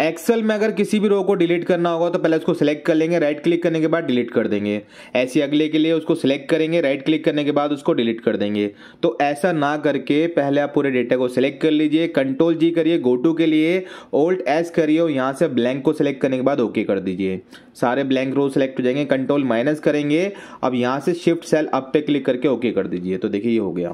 Excel में अगर किसी भी रो को डिलीट करना होगा तो पहले उसको सिलेक्ट कर लेंगे राइट क्लिक करने के बाद डिलीट कर देंगे ऐसे अगले के लिए उसको सिलेक्ट करेंगे राइट क्लिक करने के बाद उसको डिलीट कर देंगे तो ऐसा ना करके पहले आप पूरे डेटा को सिलेक्ट कर लीजिए कंट्रोल जी करिए गो टू के लिए ओल्ट एस करिए और यहाँ से ब्लैंक को सिलेक्ट करने के बाद ओके कर दीजिए सारे ब्लैंक रो सेलेक्ट हो जाएंगे कंट्रोल माइनस करेंगे अब यहाँ से शिफ्ट सेल अप पे क्लिक करके ओके कर दीजिए तो देखिए ये हो गया